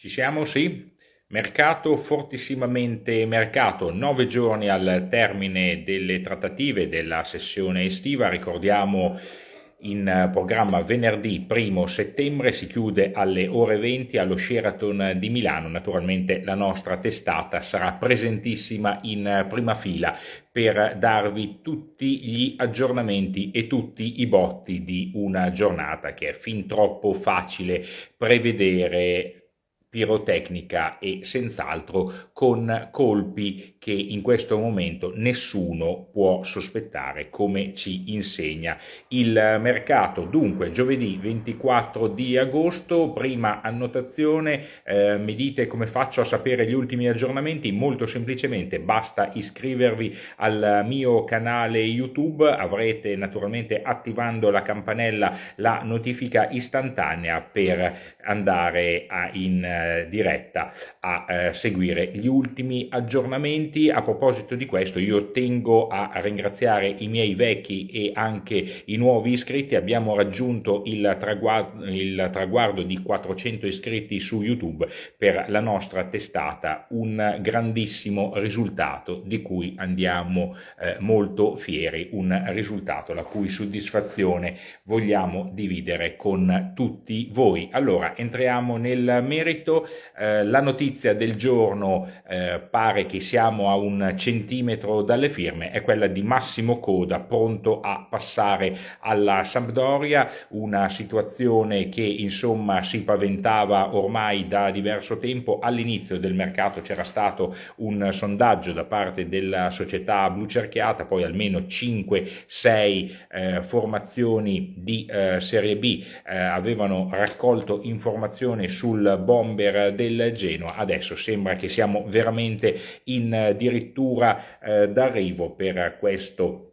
Ci siamo, sì? Mercato fortissimamente mercato, nove giorni al termine delle trattative della sessione estiva, ricordiamo in programma venerdì 1 settembre si chiude alle ore 20 allo Sheraton di Milano. Naturalmente la nostra testata sarà presentissima in prima fila per darvi tutti gli aggiornamenti e tutti i botti di una giornata che è fin troppo facile prevedere pirotecnica e senz'altro con colpi che in questo momento nessuno può sospettare come ci insegna il mercato. Dunque giovedì 24 di agosto, prima annotazione, eh, mi dite come faccio a sapere gli ultimi aggiornamenti? Molto semplicemente basta iscrivervi al mio canale YouTube, avrete naturalmente attivando la campanella la notifica istantanea per andare a in eh, diretta a eh, seguire gli ultimi aggiornamenti. A proposito di questo, io tengo a ringraziare i miei vecchi e anche i nuovi iscritti. Abbiamo raggiunto il traguardo, il traguardo di 400 iscritti su YouTube per la nostra testata, un grandissimo risultato di cui andiamo eh, molto fieri, un risultato la cui soddisfazione vogliamo dividere con tutti voi. Allora, entriamo nel merito momento. Eh, la notizia del giorno eh, pare che siamo a un centimetro dalle firme, è quella di Massimo Coda pronto a passare alla Sampdoria, una situazione che insomma si paventava ormai da diverso tempo. All'inizio del mercato c'era stato un sondaggio da parte della società blu cerchiata, poi almeno 5-6 eh, formazioni di eh, Serie B eh, avevano raccolto informazioni sul bomber bomber del Genoa. Adesso sembra che siamo veramente in eh, dirittura eh, d'arrivo per questo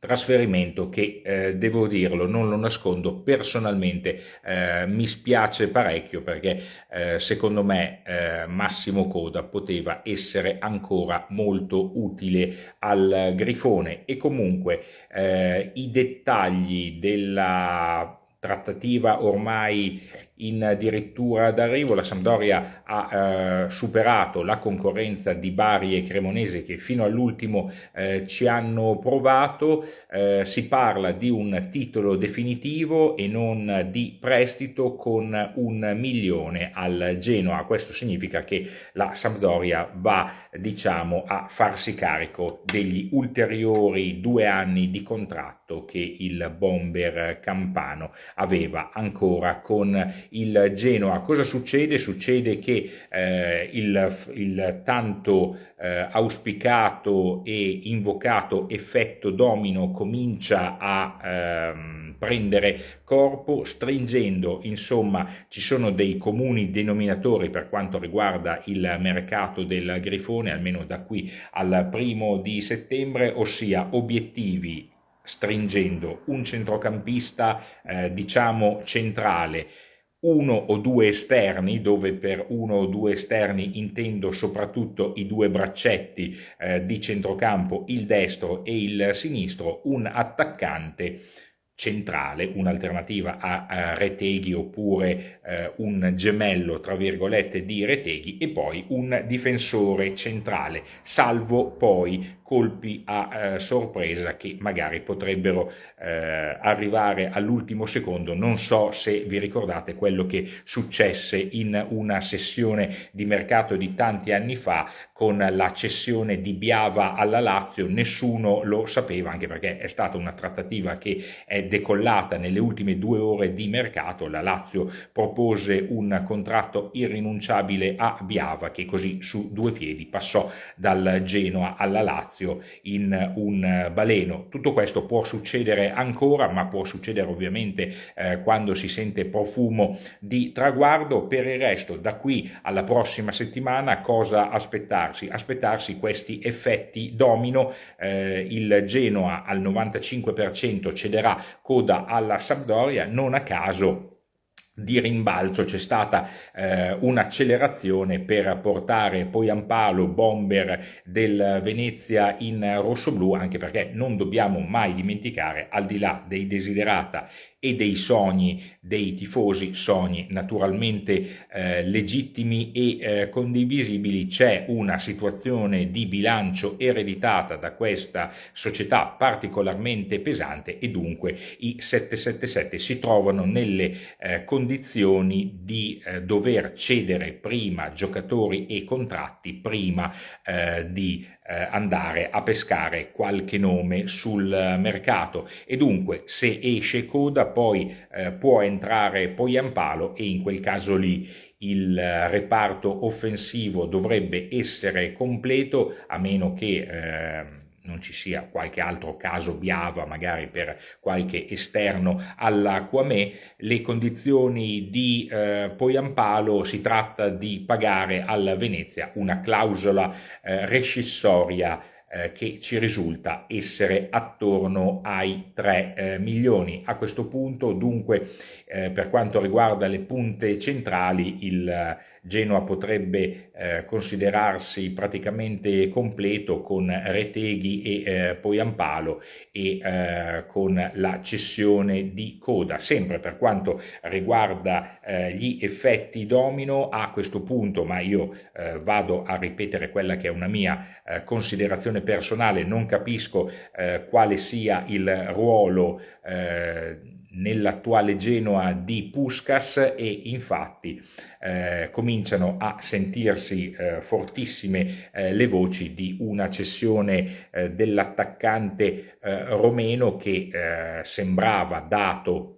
trasferimento che eh, devo dirlo, non lo nascondo, personalmente eh, mi spiace parecchio perché eh, secondo me eh, Massimo Coda poteva essere ancora molto utile al Grifone e comunque eh, i dettagli della trattativa ormai in dirittura d'arrivo, la Sampdoria ha eh, superato la concorrenza di Bari e Cremonese che fino all'ultimo eh, ci hanno provato, eh, si parla di un titolo definitivo e non di prestito con un milione al Genoa, questo significa che la Sampdoria va diciamo a farsi carico degli ulteriori due anni di contratto che il bomber campano aveva ancora con il Genoa. Cosa succede? Succede che eh, il, il, tanto eh, auspicato e invocato effetto domino comincia a ehm, prendere corpo, stringendo, insomma, ci sono dei comuni denominatori per quanto riguarda il mercato del grifone, almeno da qui al primo di settembre, ossia obiettivi stringendo un centrocampista eh, diciamo centrale uno o due esterni, dove per uno o due esterni intendo soprattutto i due braccetti eh, di centrocampo, il destro e il sinistro, un attaccante centrale, un'alternativa a, a Reteghi oppure eh, un gemello, tra virgolette, di Reteghi e poi un difensore centrale, salvo poi colpi a eh, sorpresa che magari potrebbero eh, arrivare all'ultimo secondo. Non so se vi ricordate quello che successe in una sessione di mercato di tanti anni fa con la cessione di Biava alla Lazio, nessuno lo sapeva anche perché è stata una trattativa che è decollata nelle ultime due ore di mercato, la Lazio propose un contratto irrinunciabile a Biava che così su due piedi passò dal Genoa alla Lazio spazio in eh, un eh, baleno. Tutto questo può succedere ancora, ma può succedere ovviamente eh, quando si sente profumo di traguardo. Per il resto, da qui alla prossima settimana, cosa aspettarsi? Aspettarsi questi effetti domino. Eh, il Genoa al 95% cederà coda alla Sampdoria, non a caso di rimbalzo c'è stata eh, un'accelerazione per portare poi Ampalo, bomber del Venezia in rosso-blu anche perché non dobbiamo mai dimenticare al di là dei desiderata e dei sogni dei tifosi, sogni naturalmente eh, legittimi e eh, condivisibili, c'è una situazione di bilancio ereditata da questa società particolarmente pesante e dunque i 777 si trovano nelle eh, condizioni di eh, dover cedere prima giocatori e contratti prima eh, di eh, andare a pescare qualche nome sul mercato e dunque se esce coda poi eh, può entrare Poyampalo e in quel caso lì il eh, reparto offensivo dovrebbe essere completo a meno che eh, non ci sia qualche altro caso Biava, magari per qualche esterno alla Quamè, le condizioni di eh, Poyampalo si tratta di pagare alla Venezia una clausola eh, rescissoria eh, che ci risulta essere attorno ai 3 eh, milioni. A questo punto dunque eh, per quanto riguarda le punte centrali il eh, Genoa potrebbe eh, considerarsi praticamente completo con Reteghi e poi Ampalo e con la cessione di coda. Sempre per quanto riguarda gli effetti domino a questo punto, ma io vado a ripetere quella che è una mia considerazione opinione personale, non capisco eh, quale sia il ruolo eh, nell'attuale Genoa di Puskas e infatti eh, cominciano a sentirsi eh, fortissime eh, le voci di una cessione eh, dell'attaccante eh, romeno che eh, sembrava dato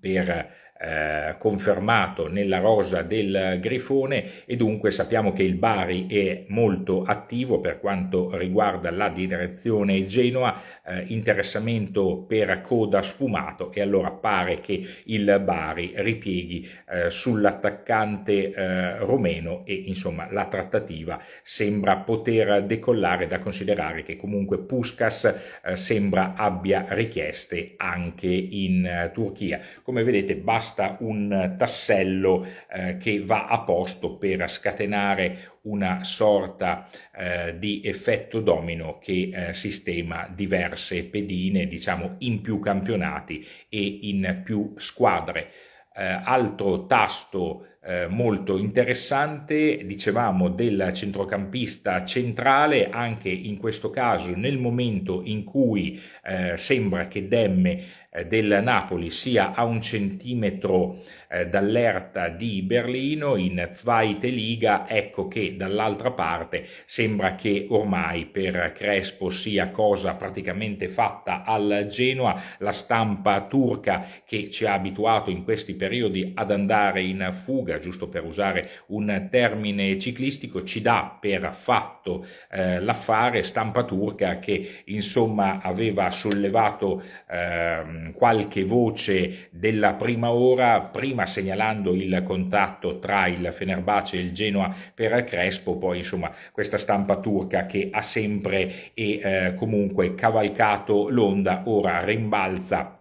per eh, confermato nella rosa del Grifone e dunque sappiamo che il Bari è molto attivo per quanto riguarda la direzione Genoa, eh, interessamento per coda sfumato e allora pare che il Bari ripieghi eh, sull'attaccante eh, romeno e insomma la trattativa sembra poter decollare da considerare che comunque Puskas eh, sembra abbia richieste anche in eh, Turchia. Come vedete basta basta un tassello eh, che va a posto per scatenare una sorta eh, di effetto domino che eh, sistema diverse pedine, diciamo in più campionati e in più squadre eh, altro tasto eh, molto interessante, dicevamo, del centrocampista centrale, anche in questo caso nel momento in cui eh, sembra che Demme eh, del Napoli sia a un centimetro eh, dall'erta di Berlino, in Zweite Liga, ecco che dall'altra parte sembra che ormai per Crespo sia cosa praticamente fatta al Genoa, la stampa turca che ci ha abituato in questi periodi periodi ad andare in fuga, giusto per usare un termine ciclistico, ci dà per fatto eh, l'affare stampa turca che insomma aveva sollevato eh, qualche voce della prima ora, prima segnalando il contatto tra il Fenerbahce e il Genoa per Crespo, poi insomma questa stampa turca che ha sempre e eh, comunque cavalcato l'onda, ora rimbalza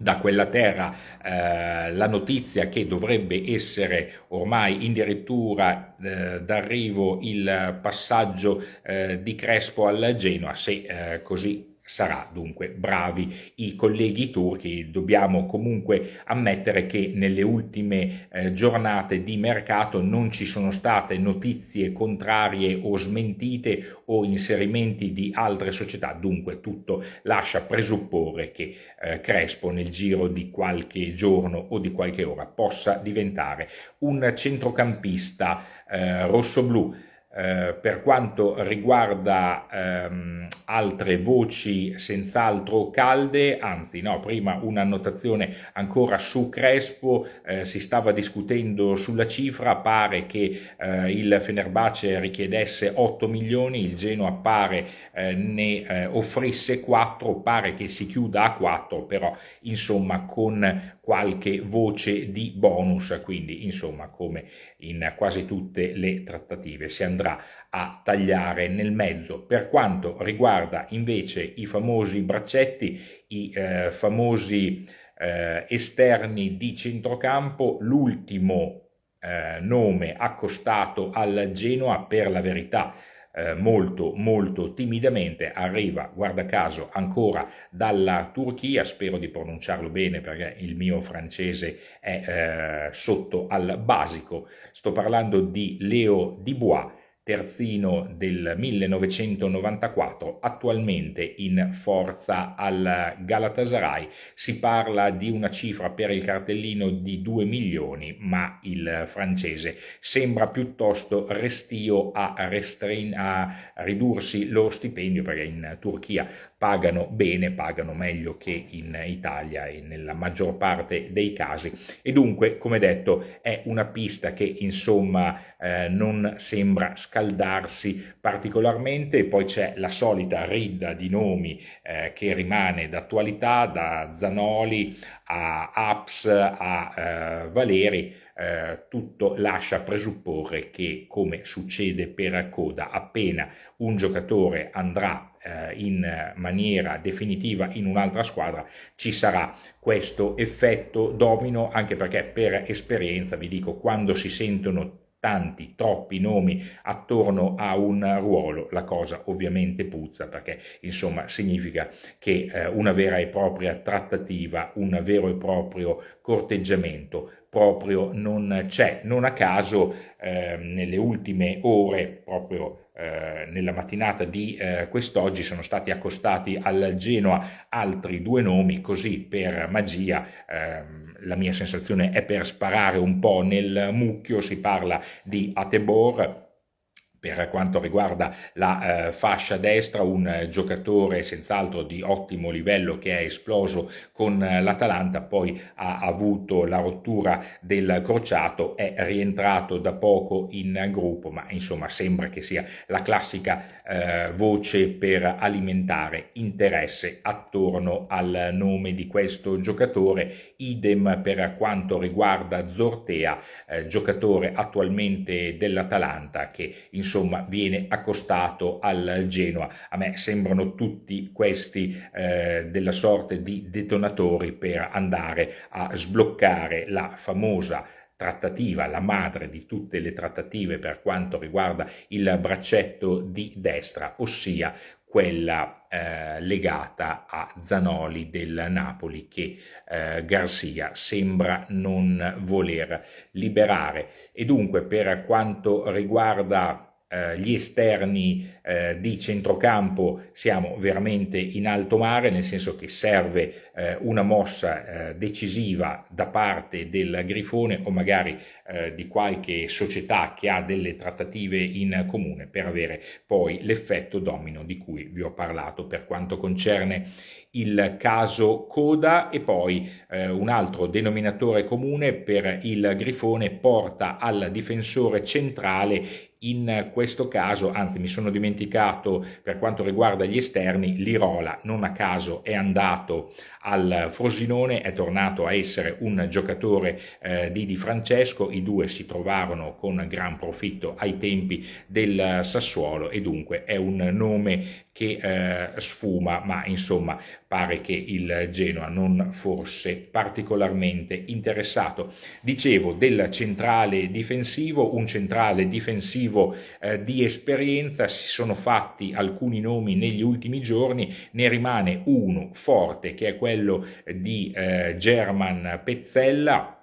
da quella terra eh, la notizia che dovrebbe essere ormai addirittura eh, d'arrivo il passaggio eh, di Crespo al Genoa, se eh, così sarà dunque bravi i colleghi turchi dobbiamo comunque ammettere che nelle ultime eh, giornate di mercato non ci sono state notizie contrarie o smentite o inserimenti di altre società dunque tutto lascia presupporre che eh, Crespo nel giro di qualche giorno o di qualche ora possa diventare un centrocampista eh, rosso-blu eh, per quanto riguarda ehm, altre voci senz'altro calde, anzi no, prima un'annotazione ancora su Crespo, eh, si stava discutendo sulla cifra, pare che eh, il Fenerbace richiedesse 8 milioni, il Genoa pare eh, ne eh, offrisse 4, pare che si chiuda a 4, però insomma con qualche voce di bonus, quindi insomma come in quasi tutte le trattative si andrà a tagliare nel mezzo. Per quanto riguarda invece i famosi braccetti, i eh, famosi eh, esterni di centrocampo, l'ultimo eh, nome accostato al Genoa per la verità eh, molto molto timidamente, arriva guarda caso ancora dalla Turchia, spero di pronunciarlo bene perché il mio francese è eh, sotto al basico, sto parlando di Leo Dubois terzino del 1994, attualmente in forza al Galatasaray. Si parla di una cifra per il cartellino di 2 milioni, ma il francese sembra piuttosto restio a, restrin- a ridursi lo stipendio perché in Turchia pagano bene, pagano meglio che in Italia e nella maggior parte dei casi e dunque come detto è una pista che insomma eh, non sembra scaldarsi particolarmente poi c'è la solita ridda di nomi eh, che rimane d'attualità da Zanoli a Apps a eh, Valeri eh, tutto lascia presupporre che, come succede per Coda, appena un giocatore andrà eh, in maniera definitiva in un'altra squadra, ci sarà questo effetto domino, anche perché per esperienza vi dico, quando si sentono tanti, troppi nomi attorno a un ruolo, la cosa ovviamente puzza perché insomma significa che eh, una vera e propria trattativa, un vero e proprio corteggiamento proprio non c'è. Non a caso eh, nelle ultime ore, proprio eh, nella mattinata di eh, quest'oggi, sono stati accostati al Genoa altri due nomi, così per magia ehm, la mia sensazione è per sparare un po' nel mucchio, si parla di Atebor per quanto riguarda la eh, fascia destra, un eh, giocatore senz'altro di ottimo livello che è esploso con eh, l'Atalanta, poi ha avuto la rottura del crociato, è rientrato da poco in gruppo, ma insomma sembra che sia la classica eh, voce per alimentare interesse attorno al nome di questo giocatore, idem per quanto riguarda Zortea, eh, giocatore attualmente dell'Atalanta che insomma insomma viene accostato al Genoa. A me sembrano tutti questi eh, della sorte di detonatori per andare a sbloccare la famosa trattativa, la madre di tutte le trattative per quanto riguarda il braccetto di destra, ossia quella eh, legata a Zanoli del Napoli che eh, Garzia sembra non voler liberare. E dunque per quanto riguarda eh, gli esterni eh, di centrocampo siamo veramente in alto mare, nel senso che serve eh, una mossa eh, decisiva da parte del Grifone o magari eh, di qualche società che ha delle trattative in comune per avere poi l'effetto domino di cui vi ho parlato per quanto concerne il caso Coda e poi eh, un altro denominatore comune per il grifone porta al difensore centrale in questo caso, anzi mi sono dimenticato per quanto riguarda gli esterni, Lirola non a caso è andato al Frosinone, è tornato a essere un giocatore eh, di Di Francesco, i due si trovarono con gran profitto ai tempi del Sassuolo e dunque è un nome che eh, sfuma, ma insomma pare che il Genoa non fosse particolarmente interessato. Dicevo del centrale difensivo, un centrale difensivo eh, di esperienza, si sono fatti alcuni nomi negli ultimi giorni, ne rimane uno forte che è quello di eh, German Pezzella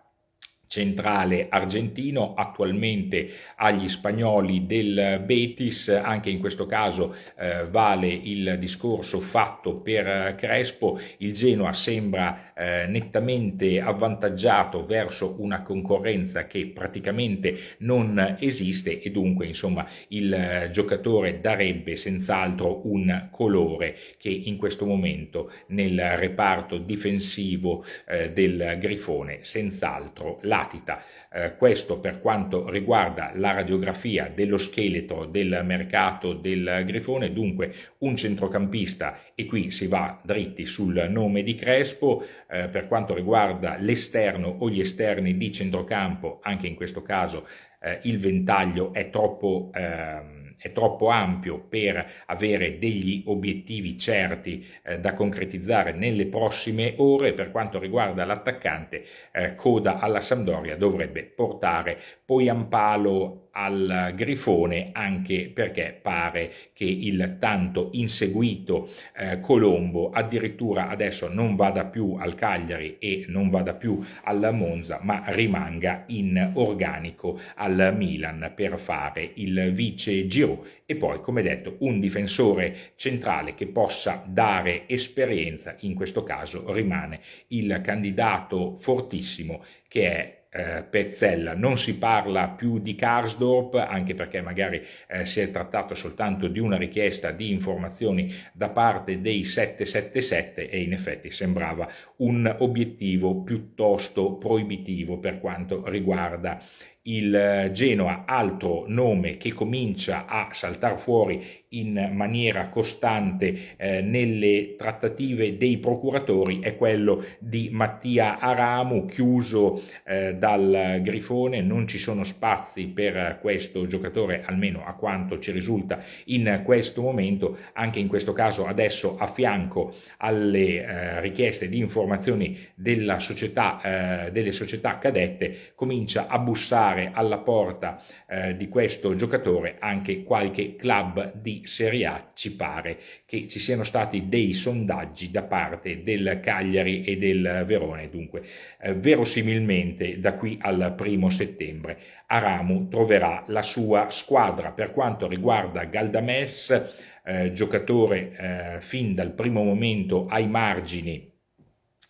centrale argentino, attualmente agli spagnoli del Betis, anche in questo caso eh, vale il discorso fatto per Crespo, il Genoa sembra eh, nettamente avvantaggiato verso una concorrenza che praticamente non esiste e dunque insomma il eh, giocatore darebbe senz'altro un colore che in questo momento nel reparto difensivo eh, del Grifone senz'altro la latita. Eh, questo per quanto riguarda la radiografia dello scheletro del mercato del Grifone, dunque un centrocampista e qui si va dritti sul nome di Crespo, eh, per quanto riguarda l'esterno o gli esterni di centrocampo, anche in questo caso eh, il ventaglio è troppo... Ehm, è troppo ampio per avere degli obiettivi certi eh, da concretizzare nelle prossime ore. Per quanto riguarda l'attaccante, eh, Coda alla Sampdoria dovrebbe portare poi Ampalo al grifone anche perché pare che il tanto inseguito eh, Colombo addirittura adesso non vada più al Cagliari e non vada più alla Monza ma rimanga in organico al Milan per fare il vice Giro e poi come detto un difensore centrale che possa dare esperienza in questo caso rimane il candidato fortissimo che è eh, Pezzella. Non si parla più di Karsdorp, anche perché magari eh, si è trattato soltanto di una richiesta di informazioni da parte dei 777 e in effetti sembrava un obiettivo piuttosto proibitivo per quanto riguarda il eh, Genoa, altro nome che comincia a saltare fuori in maniera costante eh, nelle trattative dei procuratori è quello di Mattia Aramu, chiuso eh, dal Grifone, non ci sono spazi per questo giocatore, almeno a quanto ci risulta in questo momento, anche in questo caso adesso a fianco alle eh, richieste di informazioni della società, eh, delle società cadette, comincia a bussare alla porta eh, di questo giocatore anche qualche club di Serie A ci pare che ci siano stati dei sondaggi da parte del Cagliari e del Verone, dunque eh, verosimilmente da qui al primo settembre Aramu troverà la sua squadra. Per quanto riguarda Galdames, eh, giocatore eh, fin dal primo momento ai margini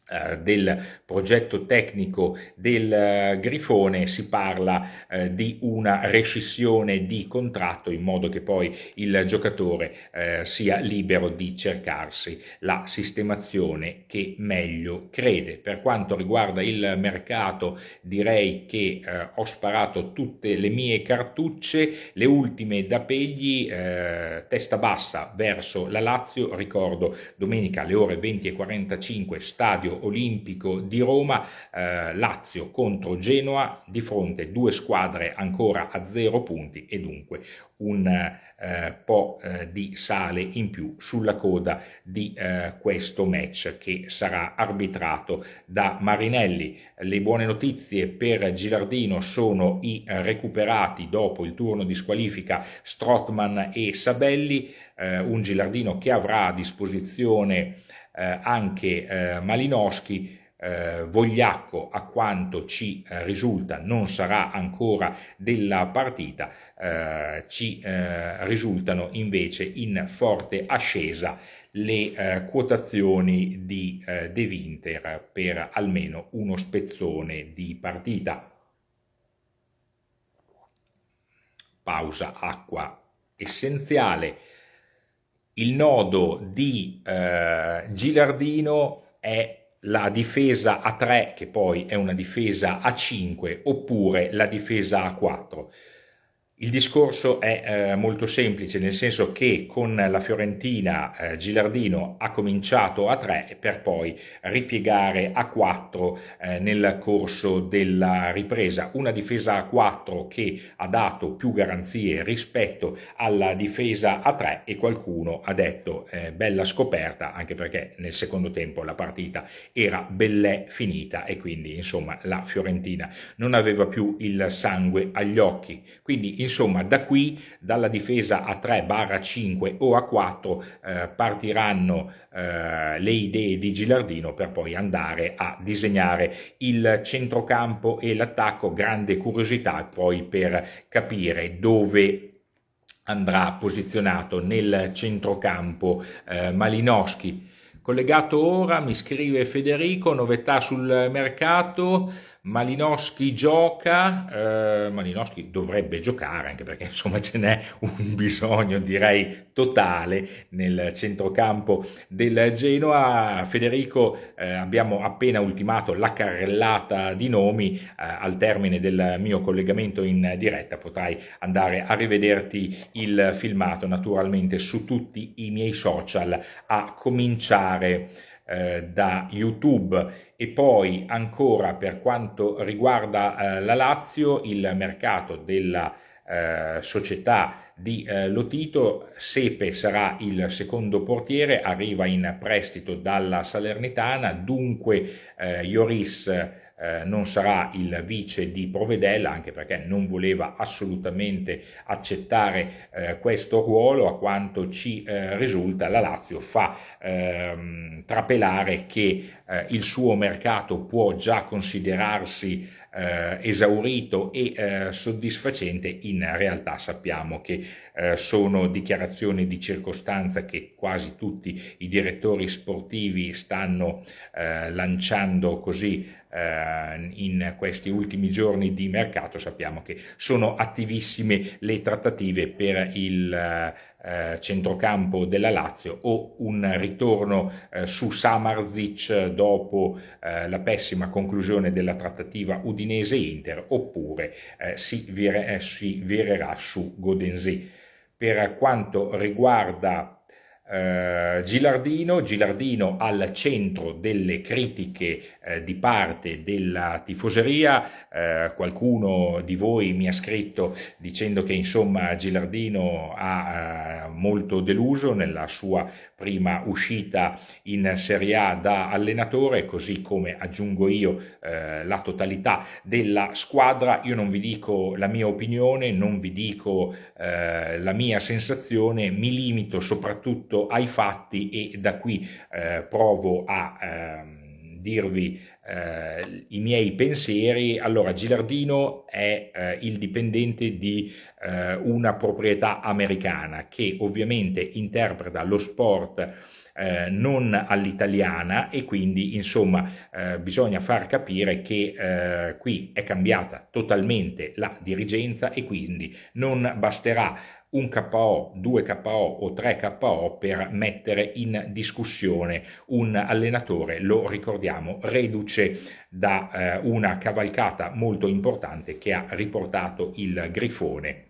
eh, del progetto tecnico del eh, Grifone si parla eh, di una rescissione di contratto in modo che poi il giocatore eh, sia libero di cercarsi la sistemazione che meglio crede. Per quanto riguarda il mercato direi che eh, ho sparato tutte le mie cartucce, le ultime da pegli, eh, testa bassa verso la Lazio, ricordo domenica alle ore 20.45 stadio olimpico di Roma, eh, Lazio contro Genoa, di fronte due squadre ancora a zero punti e dunque un eh, po' eh, di sale in più sulla coda di eh, questo match che sarà arbitrato da Marinelli. Le buone notizie per Gilardino sono i recuperati dopo il turno di squalifica Strotman e Sabelli, eh, un Gilardino che avrà a disposizione eh, anche eh, Malinowski eh, Vogliacco, a quanto ci eh, risulta, non sarà ancora della partita, eh, ci eh, risultano invece in forte ascesa le eh, quotazioni di eh, De Winter per almeno uno spezzone di partita. Pausa acqua essenziale il nodo di eh, Gilardino è la difesa a 3, che poi è una difesa a 5, oppure la difesa a 4. Il discorso è eh, molto semplice, nel senso che con la Fiorentina eh, Gilardino ha cominciato a 3 per poi ripiegare a 4 eh, nel corso della ripresa. Una difesa a 4 che ha dato più garanzie rispetto alla difesa a 3 e qualcuno ha detto eh, bella scoperta, anche perché nel secondo tempo la partita era bellè finita e quindi insomma la Fiorentina non aveva più il sangue agli occhi. Quindi, Insomma, da qui, dalla difesa a 3 barra 5 o a 4, eh, partiranno eh, le idee di Gilardino per poi andare a disegnare il centrocampo e l'attacco. Grande curiosità poi per capire dove andrà posizionato nel centrocampo eh, Malinowski. Collegato ora, mi scrive Federico, novità sul mercato, Malinowski gioca, eh, Malinowski dovrebbe giocare anche perché insomma ce n'è un bisogno direi totale nel centrocampo del Genoa. Federico eh, abbiamo appena ultimato la carrellata di nomi eh, al termine del mio collegamento in diretta potrai andare a rivederti il filmato naturalmente su tutti i miei social a cominciare eh, da YouTube e poi ancora per quanto riguarda eh, la Lazio il mercato della eh, società di eh, Lotito, Sepe sarà il secondo portiere, arriva in prestito dalla Salernitana, dunque eh, Ioris eh, non sarà il vice di Provedella, anche perché non voleva assolutamente accettare eh, questo ruolo, a quanto ci eh, risulta la Lazio fa ehm, trapelare che eh, il suo mercato può già considerarsi eh, esaurito e eh, soddisfacente, in realtà sappiamo che eh, sono dichiarazioni di circostanza che quasi tutti i direttori sportivi stanno eh, lanciando così eh, in questi ultimi giorni di mercato. Sappiamo che sono attivissime le trattative per il eh, eh, centrocampo della Lazio o un ritorno eh, su Samarzic dopo eh, la pessima conclusione della trattativa Udinese-Inter oppure eh, si, vire, eh, si, virerà su Godensì. Per quanto riguarda Uh, Gilardino, Gilardino al centro delle critiche eh, di parte della tifoseria. Eh, qualcuno di voi mi ha scritto dicendo che insomma Gilardino ha eh, molto deluso nella sua prima uscita in Serie A da allenatore, così come aggiungo io eh, la totalità della squadra. Io non vi dico la mia opinione, non vi dico eh, la mia sensazione, mi limito soprattutto ai fatti e da qui provo a... Ehm, dirvi eh, i miei pensieri, allora Gilardino è eh, il dipendente di eh, una proprietà americana che ovviamente interpreta lo sport eh, non all'italiana e quindi insomma eh, bisogna far capire che eh, qui è cambiata totalmente la dirigenza e quindi non basterà un KO, due KO o tre KO per mettere in discussione un allenatore, lo ricordiamo, reduce da eh, una cavalcata molto importante che ha riportato il Grifone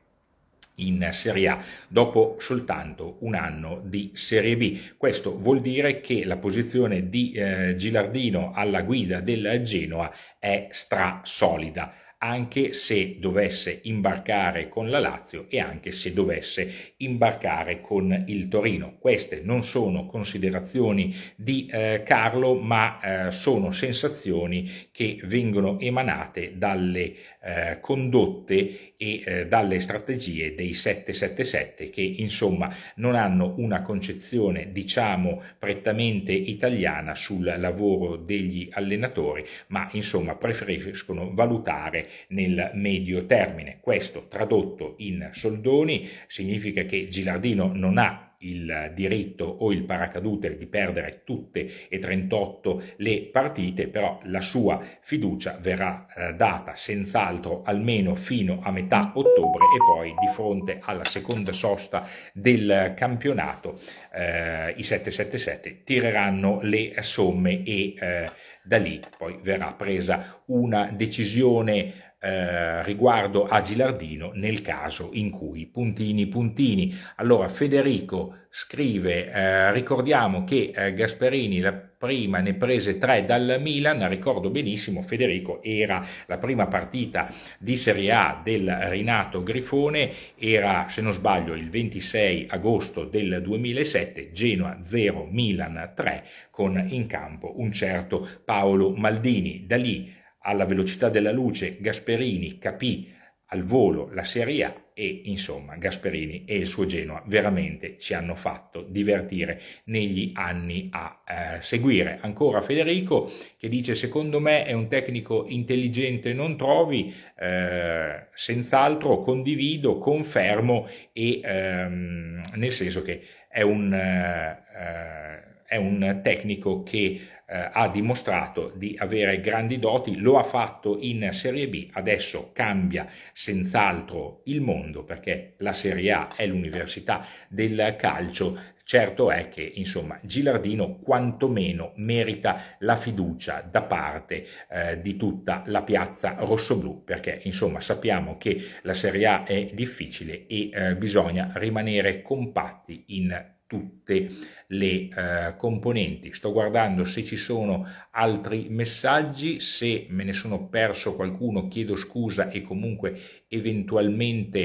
in Serie A dopo soltanto un anno di Serie B. Questo vuol dire che la posizione di eh, Gilardino alla guida del Genoa è strasolida anche se dovesse imbarcare con la Lazio e anche se dovesse imbarcare con il Torino. Queste non sono considerazioni di eh, Carlo, ma eh, sono sensazioni che vengono emanate dalle eh, condotte e eh, dalle strategie dei 777 che insomma non hanno una concezione diciamo prettamente italiana sul lavoro degli allenatori ma insomma preferiscono valutare nel medio termine. Questo tradotto in soldoni significa che Gilardino non ha il diritto o il paracadute di perdere tutte e 38 le partite, però la sua fiducia verrà eh, data senz'altro almeno fino a metà ottobre e poi di fronte alla seconda sosta del campionato eh, i 777 tireranno le somme e eh, da lì poi verrà presa una decisione eh, riguardo a Gilardino nel caso in cui puntini puntini. Allora Federico scrive eh, ricordiamo che eh, Gasperini la prima ne prese tre dal Milan, ricordo benissimo Federico era la prima partita di Serie A del rinato Grifone, era se non sbaglio il 26 agosto del 2007, Genoa 0 Milan 3 con in campo un certo Paolo Maldini. Da lì alla velocità della luce, Gasperini capì al volo la Serie A e insomma Gasperini e il suo Genoa veramente ci hanno fatto divertire negli anni a eh, seguire. Ancora Federico che dice secondo me è un tecnico intelligente non trovi, eh, senz'altro condivido, confermo e ehm, nel senso che è un, eh, eh è un tecnico che eh, ha dimostrato di avere grandi doti, lo ha fatto in Serie B, adesso cambia senz'altro il mondo perché la Serie A è l'università del calcio, Certo è che, insomma, Gilardino quantomeno merita la fiducia da parte eh, di tutta la piazza rossoblù, perché, insomma, sappiamo che la Serie A è difficile e eh, bisogna rimanere compatti in tutte le eh, componenti. Sto guardando se ci sono altri messaggi, se me ne sono perso qualcuno chiedo scusa e comunque eventualmente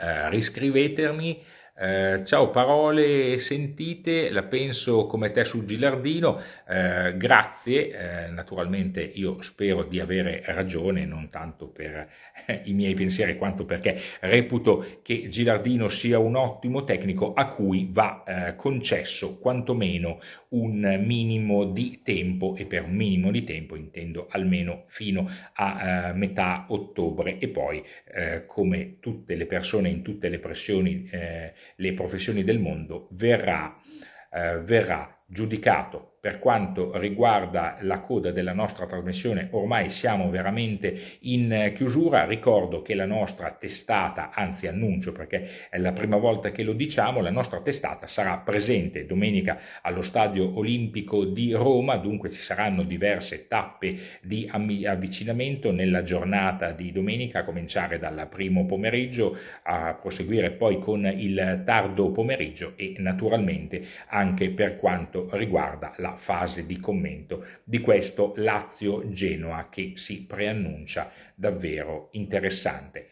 eh, riscrivetemi. Eh, ciao, parole sentite, la penso come te sul Gilardino, eh, grazie, eh, naturalmente io spero di avere ragione, non tanto per eh, i miei pensieri quanto perché reputo che Gilardino sia un ottimo tecnico a cui va eh, concesso quantomeno un minimo di tempo e per un minimo di tempo intendo almeno fino a eh, metà ottobre e poi come tutte le persone in tutte le pressioni le professioni del mondo verrà, eh, verrà giudicato per quanto riguarda la coda della nostra trasmissione ormai siamo veramente in eh, chiusura, ricordo che la nostra testata, anzi annuncio perché è la prima volta che lo diciamo, la nostra testata sarà presente domenica allo Stadio Olimpico di Roma, dunque ci saranno diverse tappe di avvicinamento nella giornata di domenica, a cominciare dal primo pomeriggio, a proseguire poi con il tardo pomeriggio e naturalmente anche per quanto riguarda la la fase di commento di questo Lazio-Genoa che si preannuncia davvero interessante.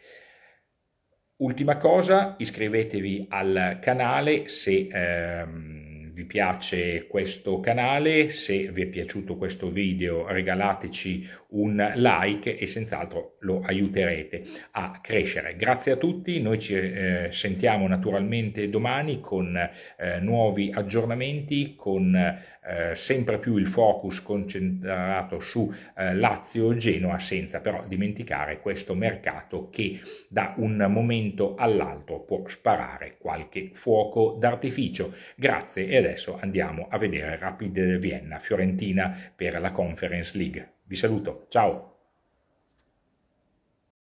Ultima cosa, iscrivetevi al canale se ehm, vi piace questo canale, se vi è piaciuto questo video regalateci un like e senz'altro lo aiuterete a crescere. Grazie a tutti, noi ci eh, sentiamo naturalmente domani con eh, nuovi aggiornamenti, con eh, sempre più il focus concentrato su eh, Lazio-Genoa, senza però dimenticare questo mercato che da un momento all'altro può sparare qualche fuoco d'artificio. Grazie e adesso andiamo a vedere Rapid Vienna, Fiorentina per la Conference League. Vi saluto, ciao!